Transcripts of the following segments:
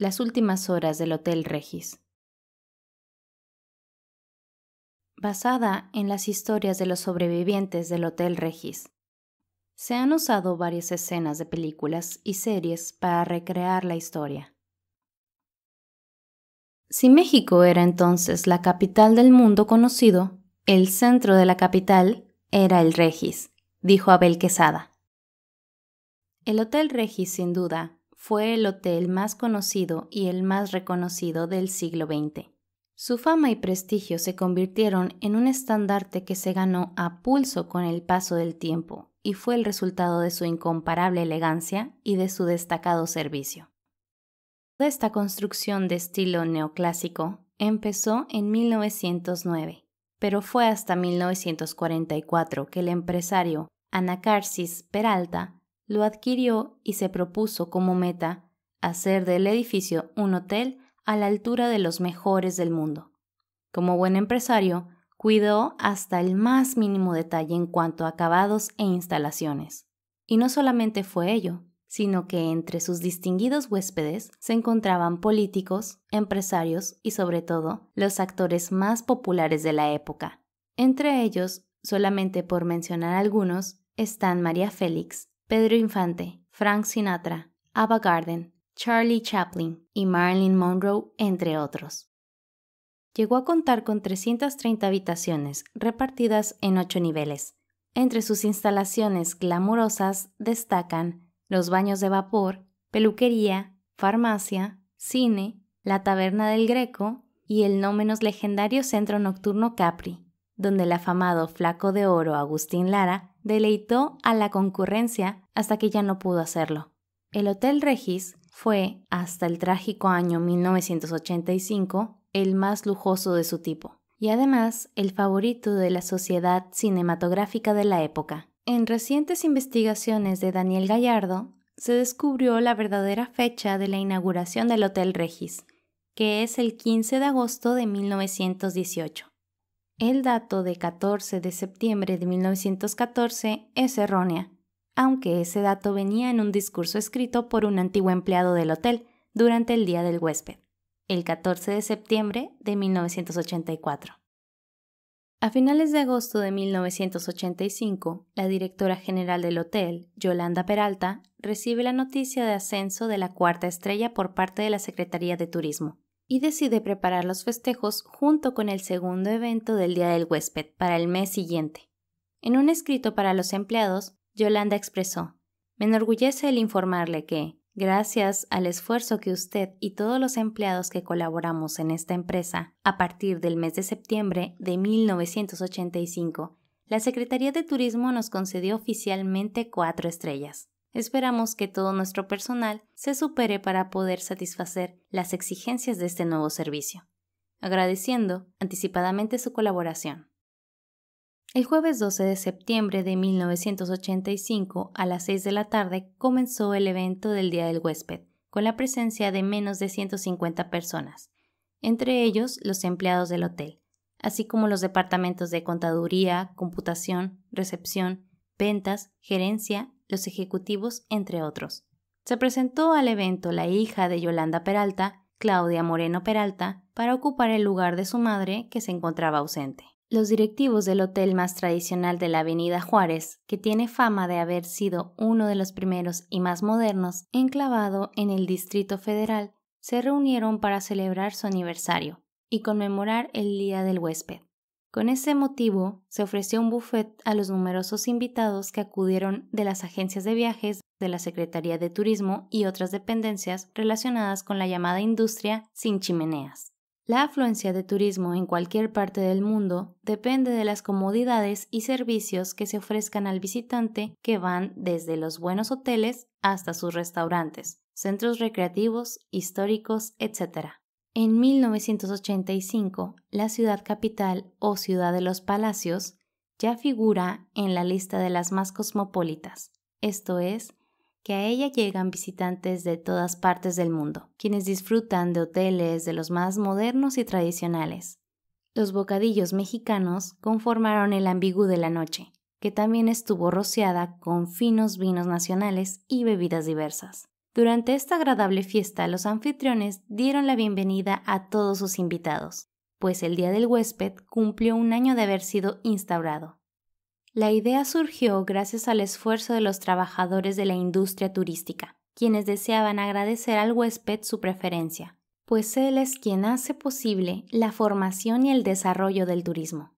Las últimas horas del Hotel Regis. Basada en las historias de los sobrevivientes del Hotel Regis, se han usado varias escenas de películas y series para recrear la historia. Si México era entonces la capital del mundo conocido, el centro de la capital era el Regis, dijo Abel Quesada. El Hotel Regis, sin duda, fue el hotel más conocido y el más reconocido del siglo XX. Su fama y prestigio se convirtieron en un estandarte que se ganó a pulso con el paso del tiempo y fue el resultado de su incomparable elegancia y de su destacado servicio. Toda esta construcción de estilo neoclásico empezó en 1909, pero fue hasta 1944 que el empresario Anacarsis Peralta lo adquirió y se propuso como meta hacer del edificio un hotel a la altura de los mejores del mundo. Como buen empresario, cuidó hasta el más mínimo detalle en cuanto a acabados e instalaciones. Y no solamente fue ello, sino que entre sus distinguidos huéspedes se encontraban políticos, empresarios y sobre todo los actores más populares de la época. Entre ellos, solamente por mencionar algunos, están María Félix, Pedro Infante, Frank Sinatra, Ava Garden, Charlie Chaplin y Marilyn Monroe, entre otros. Llegó a contar con 330 habitaciones repartidas en ocho niveles. Entre sus instalaciones glamurosas destacan los baños de vapor, peluquería, farmacia, cine, la taberna del Greco y el no menos legendario centro nocturno Capri, donde el afamado flaco de oro Agustín Lara deleitó a la concurrencia hasta que ya no pudo hacerlo. El Hotel Regis fue, hasta el trágico año 1985, el más lujoso de su tipo, y además el favorito de la sociedad cinematográfica de la época. En recientes investigaciones de Daniel Gallardo, se descubrió la verdadera fecha de la inauguración del Hotel Regis, que es el 15 de agosto de 1918. El dato de 14 de septiembre de 1914 es errónea, aunque ese dato venía en un discurso escrito por un antiguo empleado del hotel durante el Día del Huésped, el 14 de septiembre de 1984. A finales de agosto de 1985, la directora general del hotel, Yolanda Peralta, recibe la noticia de ascenso de la cuarta estrella por parte de la Secretaría de Turismo y decide preparar los festejos junto con el segundo evento del Día del Huésped para el mes siguiente. En un escrito para los empleados, Yolanda expresó, Me enorgullece el informarle que, gracias al esfuerzo que usted y todos los empleados que colaboramos en esta empresa, a partir del mes de septiembre de 1985, la Secretaría de Turismo nos concedió oficialmente cuatro estrellas. Esperamos que todo nuestro personal se supere para poder satisfacer las exigencias de este nuevo servicio, agradeciendo anticipadamente su colaboración. El jueves 12 de septiembre de 1985 a las 6 de la tarde comenzó el evento del Día del Huésped, con la presencia de menos de 150 personas, entre ellos los empleados del hotel, así como los departamentos de contaduría, computación, recepción, ventas, gerencia los ejecutivos, entre otros. Se presentó al evento la hija de Yolanda Peralta, Claudia Moreno Peralta, para ocupar el lugar de su madre, que se encontraba ausente. Los directivos del hotel más tradicional de la Avenida Juárez, que tiene fama de haber sido uno de los primeros y más modernos, enclavado en el Distrito Federal, se reunieron para celebrar su aniversario y conmemorar el Día del Huésped. Con ese motivo, se ofreció un buffet a los numerosos invitados que acudieron de las agencias de viajes, de la Secretaría de Turismo y otras dependencias relacionadas con la llamada industria sin chimeneas. La afluencia de turismo en cualquier parte del mundo depende de las comodidades y servicios que se ofrezcan al visitante que van desde los buenos hoteles hasta sus restaurantes, centros recreativos, históricos, etc. En 1985, la ciudad capital o ciudad de los palacios ya figura en la lista de las más cosmopolitas, esto es, que a ella llegan visitantes de todas partes del mundo, quienes disfrutan de hoteles de los más modernos y tradicionales. Los bocadillos mexicanos conformaron el ambigú de la noche, que también estuvo rociada con finos vinos nacionales y bebidas diversas. Durante esta agradable fiesta los anfitriones dieron la bienvenida a todos sus invitados, pues el Día del Huésped cumplió un año de haber sido instaurado. La idea surgió gracias al esfuerzo de los trabajadores de la industria turística, quienes deseaban agradecer al huésped su preferencia, pues él es quien hace posible la formación y el desarrollo del turismo.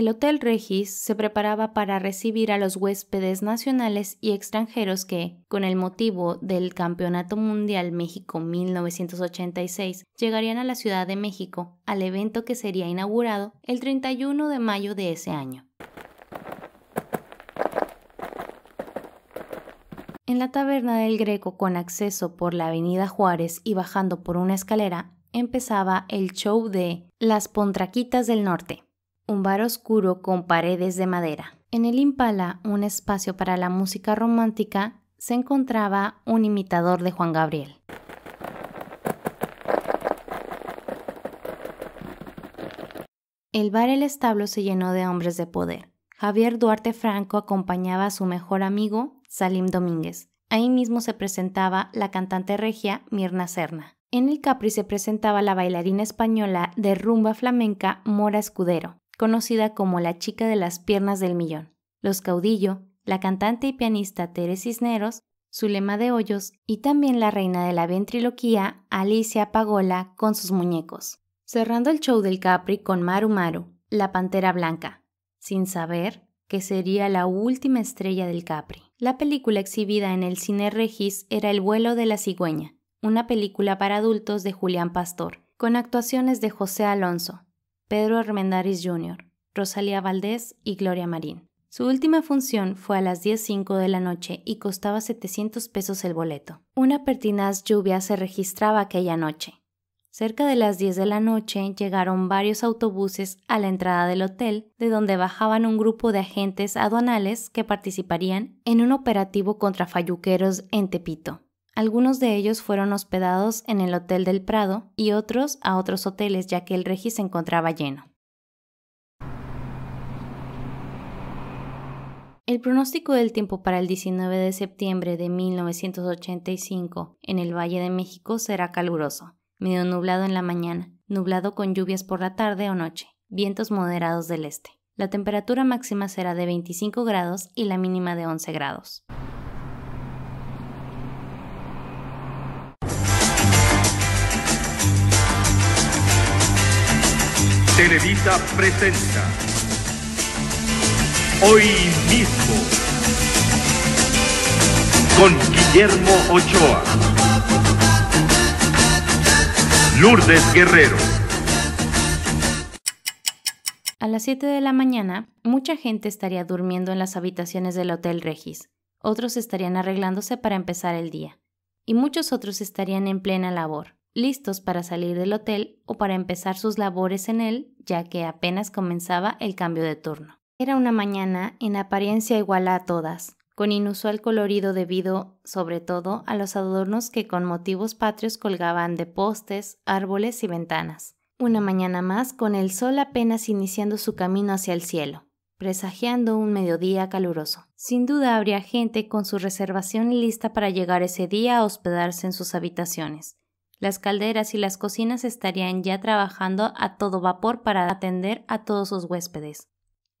el Hotel Regis se preparaba para recibir a los huéspedes nacionales y extranjeros que, con el motivo del Campeonato Mundial México 1986, llegarían a la Ciudad de México al evento que sería inaugurado el 31 de mayo de ese año. En la taberna del Greco con acceso por la Avenida Juárez y bajando por una escalera, empezaba el show de Las Pontraquitas del Norte un bar oscuro con paredes de madera. En el Impala, un espacio para la música romántica, se encontraba un imitador de Juan Gabriel. El bar El Establo se llenó de hombres de poder. Javier Duarte Franco acompañaba a su mejor amigo, Salim Domínguez. Ahí mismo se presentaba la cantante regia Mirna Serna. En el Capri se presentaba la bailarina española de rumba flamenca Mora Escudero conocida como la chica de las piernas del millón, Los Caudillo, la cantante y pianista Teres Cisneros, su lema de Hoyos y también la reina de la ventriloquía Alicia Pagola con sus muñecos. Cerrando el show del Capri con Maru Maru, la pantera blanca, sin saber que sería la última estrella del Capri. La película exhibida en el Cine Regis era El vuelo de la cigüeña, una película para adultos de Julián Pastor, con actuaciones de José Alonso, Pedro Armendáriz Jr., Rosalía Valdés y Gloria Marín. Su última función fue a las 10.05 de la noche y costaba 700 pesos el boleto. Una pertinaz lluvia se registraba aquella noche. Cerca de las 10 de la noche llegaron varios autobuses a la entrada del hotel, de donde bajaban un grupo de agentes aduanales que participarían en un operativo contra falluqueros en Tepito. Algunos de ellos fueron hospedados en el Hotel del Prado y otros a otros hoteles ya que el Regis se encontraba lleno. El pronóstico del tiempo para el 19 de septiembre de 1985 en el Valle de México será caluroso, medio nublado en la mañana, nublado con lluvias por la tarde o noche, vientos moderados del este. La temperatura máxima será de 25 grados y la mínima de 11 grados. Televisa presenta hoy mismo con Guillermo Ochoa, Lourdes Guerrero. A las 7 de la mañana, mucha gente estaría durmiendo en las habitaciones del Hotel Regis, otros estarían arreglándose para empezar el día, y muchos otros estarían en plena labor listos para salir del hotel o para empezar sus labores en él, ya que apenas comenzaba el cambio de turno. Era una mañana en apariencia igual a todas, con inusual colorido debido, sobre todo, a los adornos que con motivos patrios colgaban de postes, árboles y ventanas. Una mañana más con el sol apenas iniciando su camino hacia el cielo, presagiando un mediodía caluroso. Sin duda habría gente con su reservación lista para llegar ese día a hospedarse en sus habitaciones, las calderas y las cocinas estarían ya trabajando a todo vapor para atender a todos sus huéspedes.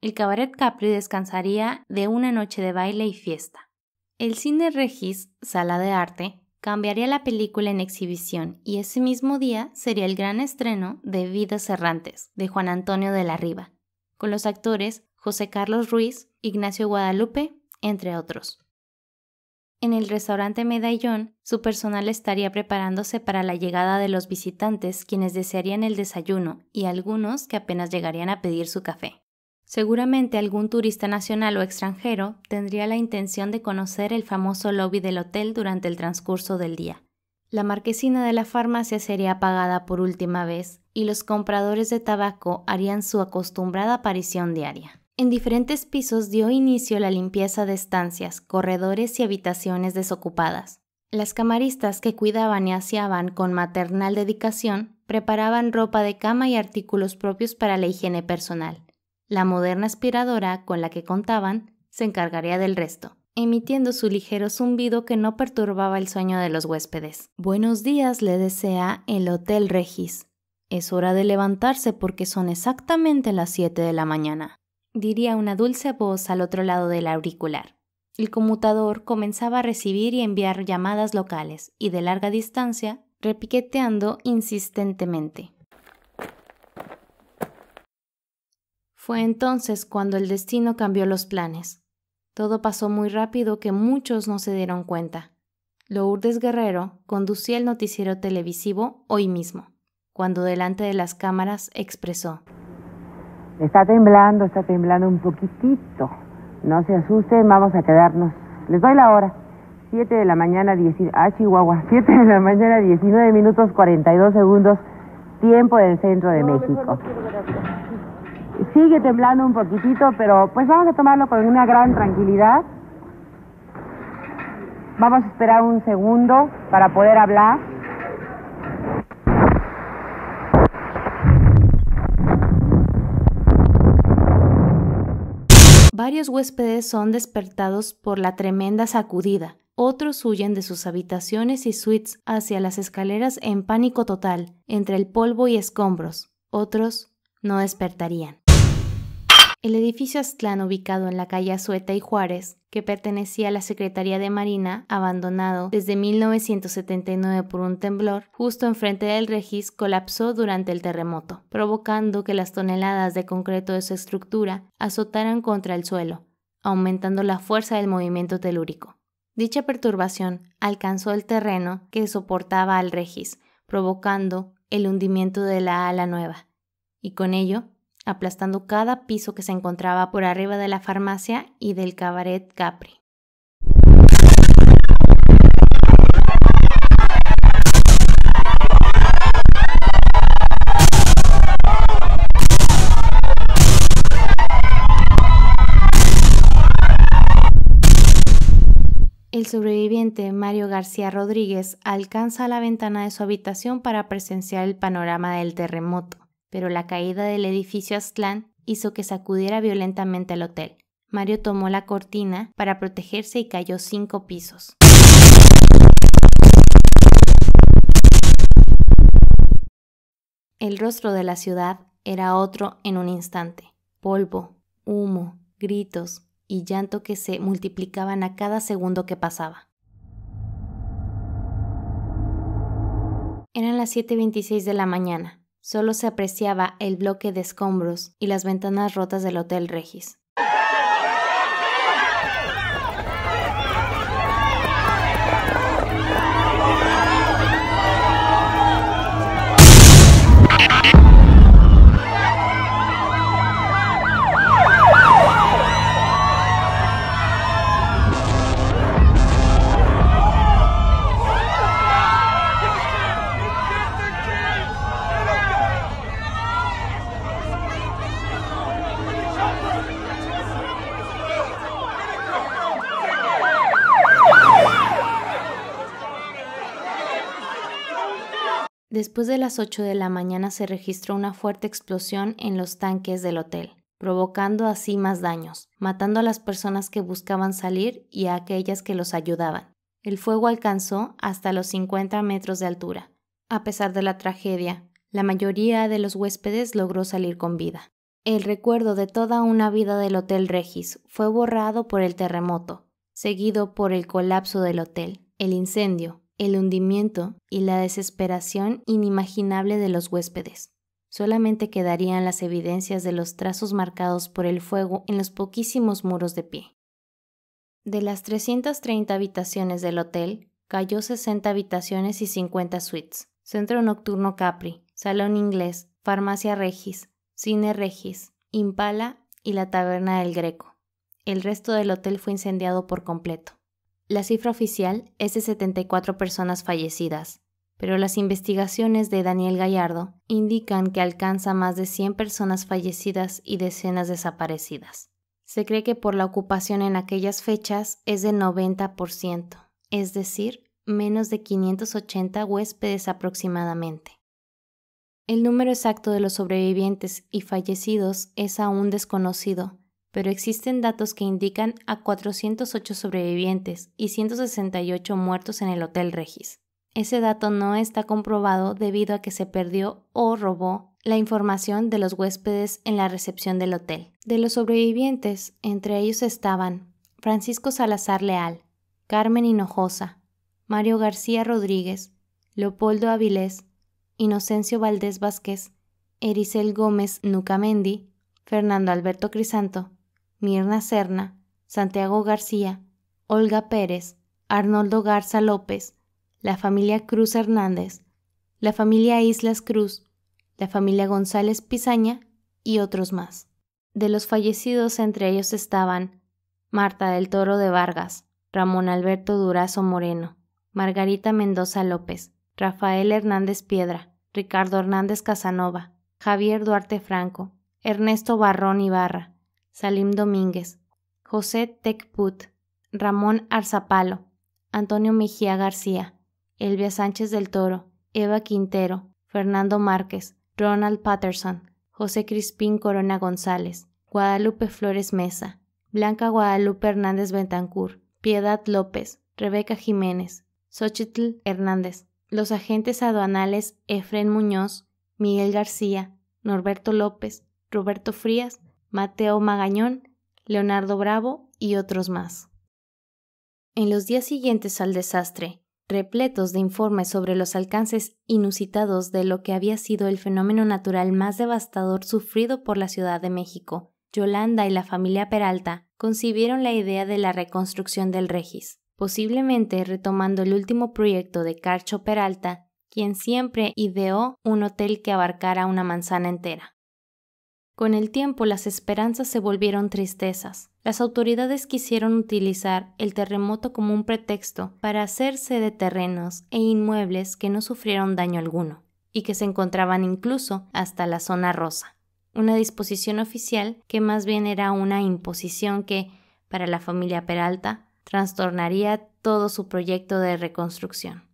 El cabaret Capri descansaría de una noche de baile y fiesta. El cine Regis, sala de arte, cambiaría la película en exhibición y ese mismo día sería el gran estreno de Vidas Errantes de Juan Antonio de la Riva, con los actores José Carlos Ruiz, Ignacio Guadalupe, entre otros. En el restaurante Medallón, su personal estaría preparándose para la llegada de los visitantes, quienes desearían el desayuno y algunos que apenas llegarían a pedir su café. Seguramente algún turista nacional o extranjero tendría la intención de conocer el famoso lobby del hotel durante el transcurso del día. La marquesina de la farmacia sería apagada por última vez y los compradores de tabaco harían su acostumbrada aparición diaria. En diferentes pisos dio inicio la limpieza de estancias, corredores y habitaciones desocupadas. Las camaristas que cuidaban y aseaban con maternal dedicación preparaban ropa de cama y artículos propios para la higiene personal. La moderna aspiradora con la que contaban se encargaría del resto, emitiendo su ligero zumbido que no perturbaba el sueño de los huéspedes. Buenos días le desea el Hotel Regis. Es hora de levantarse porque son exactamente las 7 de la mañana diría una dulce voz al otro lado del auricular. El conmutador comenzaba a recibir y enviar llamadas locales y de larga distancia, repiqueteando insistentemente. Fue entonces cuando el destino cambió los planes. Todo pasó muy rápido que muchos no se dieron cuenta. Lourdes Guerrero conducía el noticiero televisivo hoy mismo, cuando delante de las cámaras expresó Está temblando, está temblando un poquitito. No se asusten, vamos a quedarnos. Les doy la hora. 7 de la mañana, Chihuahua. siete de la mañana, 19 ah, minutos 42 segundos. Tiempo del centro de México. Sigue temblando un poquitito, pero pues vamos a tomarlo con una gran tranquilidad. Vamos a esperar un segundo para poder hablar. varios huéspedes son despertados por la tremenda sacudida. Otros huyen de sus habitaciones y suites hacia las escaleras en pánico total, entre el polvo y escombros. Otros no despertarían. El edificio Aztlán, ubicado en la calle Azueta y Juárez, que pertenecía a la Secretaría de Marina, abandonado desde 1979 por un temblor, justo enfrente del Regis colapsó durante el terremoto, provocando que las toneladas de concreto de su estructura azotaran contra el suelo, aumentando la fuerza del movimiento telúrico. Dicha perturbación alcanzó el terreno que soportaba al Regis, provocando el hundimiento de la ala nueva, y con ello aplastando cada piso que se encontraba por arriba de la farmacia y del cabaret Capri. El sobreviviente Mario García Rodríguez alcanza la ventana de su habitación para presenciar el panorama del terremoto pero la caída del edificio Aztlán hizo que sacudiera violentamente el hotel. Mario tomó la cortina para protegerse y cayó cinco pisos. El rostro de la ciudad era otro en un instante. Polvo, humo, gritos y llanto que se multiplicaban a cada segundo que pasaba. Eran las 7.26 de la mañana. Solo se apreciaba el bloque de escombros y las ventanas rotas del Hotel Regis. Después de las 8 de la mañana se registró una fuerte explosión en los tanques del hotel, provocando así más daños, matando a las personas que buscaban salir y a aquellas que los ayudaban. El fuego alcanzó hasta los 50 metros de altura. A pesar de la tragedia, la mayoría de los huéspedes logró salir con vida. El recuerdo de toda una vida del Hotel Regis fue borrado por el terremoto, seguido por el colapso del hotel, el incendio, el hundimiento y la desesperación inimaginable de los huéspedes. Solamente quedarían las evidencias de los trazos marcados por el fuego en los poquísimos muros de pie. De las 330 habitaciones del hotel, cayó 60 habitaciones y 50 suites, centro nocturno Capri, salón inglés, farmacia Regis, cine Regis, Impala y la taberna del Greco. El resto del hotel fue incendiado por completo. La cifra oficial es de 74 personas fallecidas, pero las investigaciones de Daniel Gallardo indican que alcanza más de 100 personas fallecidas y decenas desaparecidas. Se cree que por la ocupación en aquellas fechas es de 90%, es decir, menos de 580 huéspedes aproximadamente. El número exacto de los sobrevivientes y fallecidos es aún desconocido, pero existen datos que indican a 408 sobrevivientes y 168 muertos en el Hotel Regis. Ese dato no está comprobado debido a que se perdió o robó la información de los huéspedes en la recepción del hotel. De los sobrevivientes, entre ellos estaban Francisco Salazar Leal, Carmen Hinojosa, Mario García Rodríguez, Leopoldo Avilés, Inocencio Valdés Vázquez, Erisel Gómez Nucamendi, Fernando Alberto Crisanto, Mirna Serna, Santiago García, Olga Pérez, Arnoldo Garza López, la familia Cruz Hernández, la familia Islas Cruz, la familia González Pizaña y otros más. De los fallecidos entre ellos estaban Marta del Toro de Vargas, Ramón Alberto Durazo Moreno, Margarita Mendoza López, Rafael Hernández Piedra, Ricardo Hernández Casanova, Javier Duarte Franco, Ernesto Barrón Ibarra, Salim Domínguez, José Tecput, Ramón Arzapalo, Antonio Mejía García, Elvia Sánchez del Toro, Eva Quintero, Fernando Márquez, Ronald Patterson, José Crispín Corona González, Guadalupe Flores Mesa, Blanca Guadalupe Hernández Bentancur, Piedad López, Rebeca Jiménez, Xochitl Hernández, los agentes aduanales Efren Muñoz, Miguel García, Norberto López, Roberto Frías Mateo Magañón, Leonardo Bravo y otros más. En los días siguientes al desastre, repletos de informes sobre los alcances inusitados de lo que había sido el fenómeno natural más devastador sufrido por la Ciudad de México, Yolanda y la familia Peralta concibieron la idea de la reconstrucción del Regis, posiblemente retomando el último proyecto de Carcho Peralta, quien siempre ideó un hotel que abarcara una manzana entera. Con el tiempo las esperanzas se volvieron tristezas. Las autoridades quisieron utilizar el terremoto como un pretexto para hacerse de terrenos e inmuebles que no sufrieron daño alguno y que se encontraban incluso hasta la zona rosa, una disposición oficial que más bien era una imposición que, para la familia Peralta, trastornaría todo su proyecto de reconstrucción.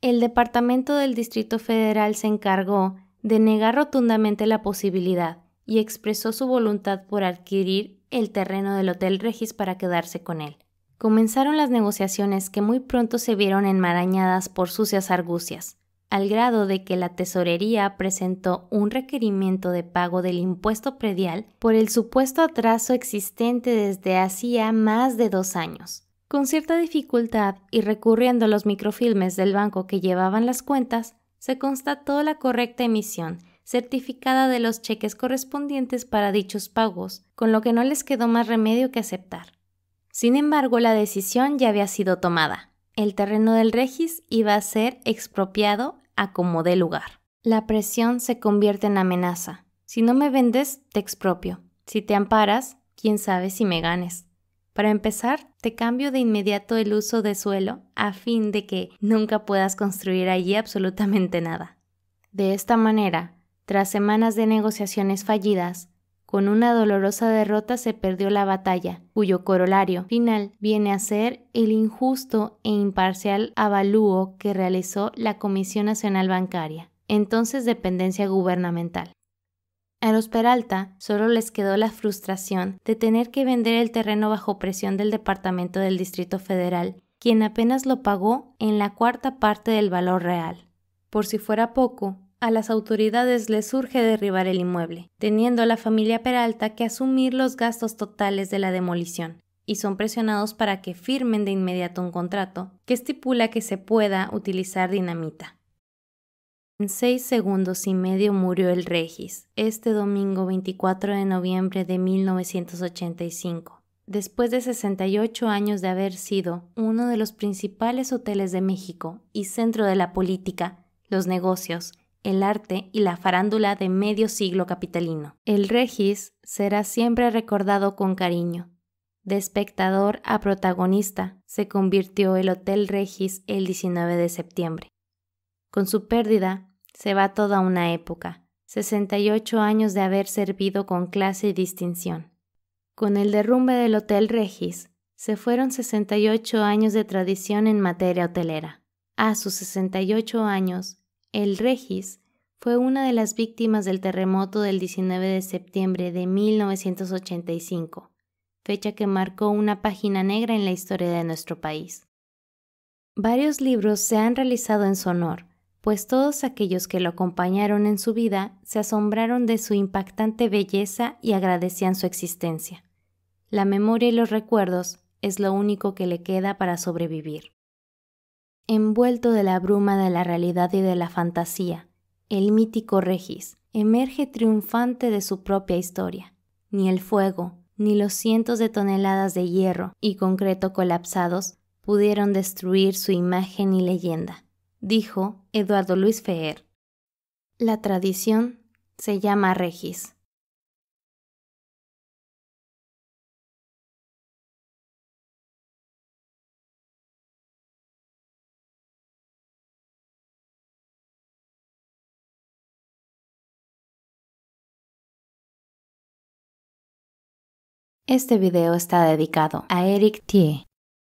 El Departamento del Distrito Federal se encargó de negar rotundamente la posibilidad y expresó su voluntad por adquirir el terreno del Hotel Regis para quedarse con él. Comenzaron las negociaciones que muy pronto se vieron enmarañadas por sucias argucias, al grado de que la tesorería presentó un requerimiento de pago del impuesto predial por el supuesto atraso existente desde hacía más de dos años. Con cierta dificultad y recurriendo a los microfilmes del banco que llevaban las cuentas, se constató la correcta emisión certificada de los cheques correspondientes para dichos pagos, con lo que no les quedó más remedio que aceptar. Sin embargo, la decisión ya había sido tomada. El terreno del Regis iba a ser expropiado a como dé lugar. La presión se convierte en amenaza. Si no me vendes, te expropio. Si te amparas, quién sabe si me ganes. Para empezar, te cambio de inmediato el uso de suelo a fin de que nunca puedas construir allí absolutamente nada. De esta manera, tras semanas de negociaciones fallidas, con una dolorosa derrota se perdió la batalla, cuyo corolario final viene a ser el injusto e imparcial avalúo que realizó la Comisión Nacional Bancaria, entonces dependencia gubernamental. A los Peralta solo les quedó la frustración de tener que vender el terreno bajo presión del Departamento del Distrito Federal, quien apenas lo pagó en la cuarta parte del valor real. Por si fuera poco, a las autoridades les surge derribar el inmueble, teniendo a la familia Peralta que asumir los gastos totales de la demolición, y son presionados para que firmen de inmediato un contrato que estipula que se pueda utilizar dinamita. En seis segundos y medio murió el Regis, este domingo 24 de noviembre de 1985, después de 68 años de haber sido uno de los principales hoteles de México y centro de la política, los negocios, el arte y la farándula de medio siglo capitalino. El Regis será siempre recordado con cariño. De espectador a protagonista, se convirtió el Hotel Regis el 19 de septiembre. Con su pérdida, se va toda una época, 68 años de haber servido con clase y distinción. Con el derrumbe del Hotel Regis, se fueron 68 años de tradición en materia hotelera. A sus 68 años, el Regis fue una de las víctimas del terremoto del 19 de septiembre de 1985, fecha que marcó una página negra en la historia de nuestro país. Varios libros se han realizado en su honor, pues todos aquellos que lo acompañaron en su vida se asombraron de su impactante belleza y agradecían su existencia. La memoria y los recuerdos es lo único que le queda para sobrevivir. Envuelto de la bruma de la realidad y de la fantasía, el mítico Regis emerge triunfante de su propia historia. Ni el fuego, ni los cientos de toneladas de hierro y concreto colapsados pudieron destruir su imagen y leyenda dijo Eduardo Luis Feer. La tradición se llama Regis. Este video está dedicado a Eric Thier.